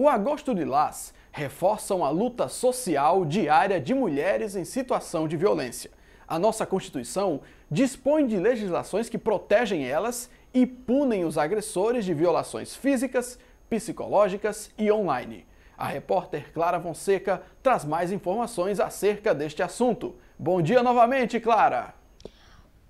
O Agosto de Lás reforçam a luta social diária de mulheres em situação de violência. A nossa Constituição dispõe de legislações que protegem elas e punem os agressores de violações físicas, psicológicas e online. A repórter Clara Fonseca traz mais informações acerca deste assunto. Bom dia novamente, Clara!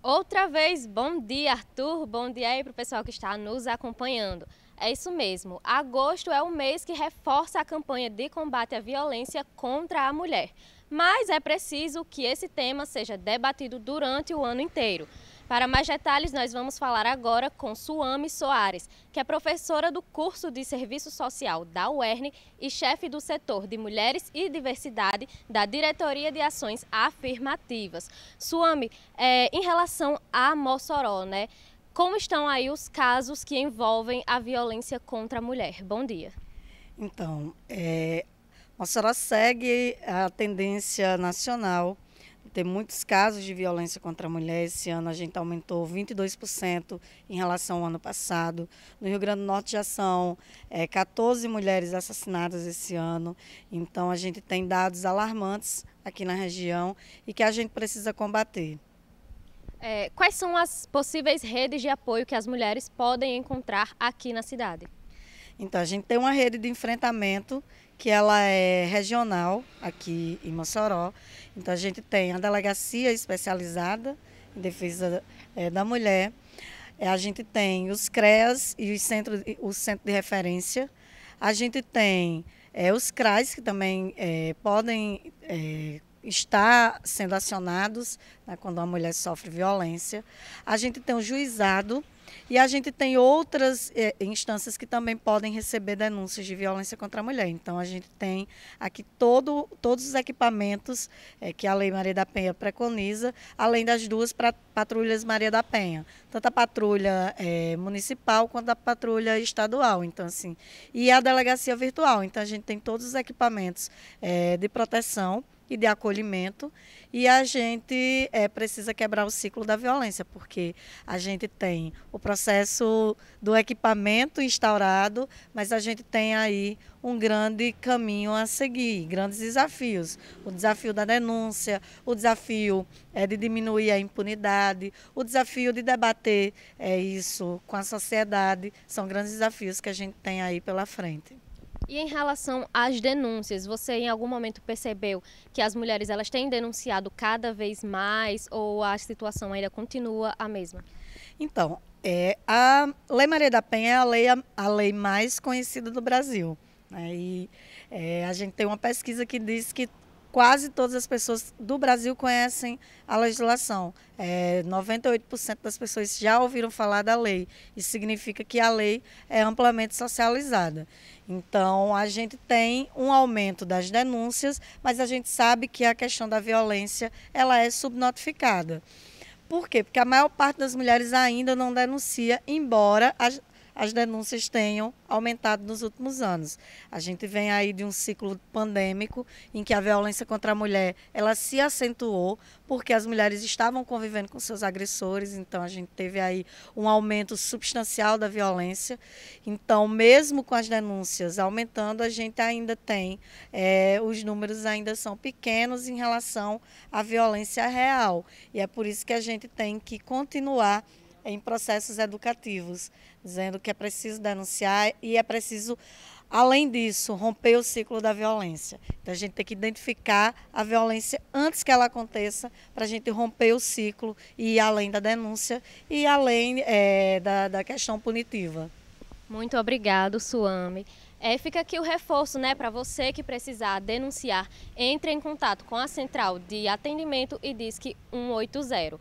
Outra vez, bom dia, Arthur. Bom dia aí para o pessoal que está nos acompanhando. É isso mesmo. Agosto é o mês que reforça a campanha de combate à violência contra a mulher. Mas é preciso que esse tema seja debatido durante o ano inteiro. Para mais detalhes, nós vamos falar agora com Suame Soares, que é professora do curso de Serviço Social da UERN e chefe do setor de Mulheres e Diversidade da Diretoria de Ações Afirmativas. Suame, é, em relação a Mossoró, né, como estão aí os casos que envolvem a violência contra a mulher? Bom dia. Então, é, Mossoró segue a tendência nacional tem muitos casos de violência contra a mulher. Esse ano a gente aumentou 22% em relação ao ano passado. No Rio Grande do Norte já são é, eh, 14 mulheres assassinadas esse ano. Então a gente tem dados alarmantes aqui na região e que a gente precisa combater. É, quais são as possíveis redes de apoio que as mulheres podem encontrar aqui na cidade? Então, a gente tem uma rede de enfrentamento que ela é regional aqui em Mossoró. Então a gente tem a delegacia especializada em defesa é, da mulher, a gente tem os CREAS e os centro, o centro de referência, a gente tem é, os CRAs que também é, podem estar sendo acionados né, quando a mulher sofre violência, a gente tem o juizado e a gente tem outras eh, instâncias que também podem receber denúncias de violência contra a mulher. Então, a gente tem aqui todo, todos os equipamentos eh, que a Lei Maria da Penha preconiza, além das duas pra, patrulhas Maria da Penha, tanto a patrulha eh, municipal quanto a patrulha estadual. Então, assim, e a delegacia virtual. Então, a gente tem todos os equipamentos de proteção e de acolhimento. E a gente é, precisa quebrar o ciclo da violência, porque a gente tem o processo do equipamento instaurado, mas a gente tem aí um grande caminho a seguir, grandes desafios. O desafio da denúncia, o desafio é, de diminuir a impunidade, o desafio de debater é, isso com a sociedade, são grandes desafios que a gente tem aí pela frente. E em relação às denúncias, você em algum momento percebeu que as mulheres elas têm denunciado cada vez mais ou a situação ainda continua a mesma? Então, é, a Lei Maria da Penha é a lei, a, lei mais conhecida do Brasil. Né? E é, a gente tem uma pesquisa que diz que quase todas as pessoas do Brasil conhecem a legislação. É, 98% das pessoas já ouviram falar da lei. Isso significa que a lei é amplamente socializada. Então, a gente tem um aumento das denúncias, mas a gente sabe que a questão da violência ela é subnotificada. Por quê? Porque a maior parte das mulheres ainda não denuncia, embora as denúncias tenham aumentado nos últimos anos. A gente vem aí de um ciclo pandêmico em que a violência contra a mulher ela se acentuou porque as mulheres estavam convivendo com seus agressores, então a gente teve aí um aumento substancial da violência. Então, mesmo com as denúncias aumentando, a gente ainda tem é, os números ainda são pequenos em relação à violência real. E é por isso que a gente tem que continuar em processos educativos, dizendo que é preciso denunciar e é preciso, além disso, romper o ciclo da violência. Então a gente tem que identificar a violência antes que ela aconteça, para a gente romper o ciclo e ir além da denúncia e além é, da, da questão punitiva. Muito obrigado, Suame. É, fica aqui o reforço, né, para você que precisar denunciar, entre em contato com a central de atendimento e disque 180.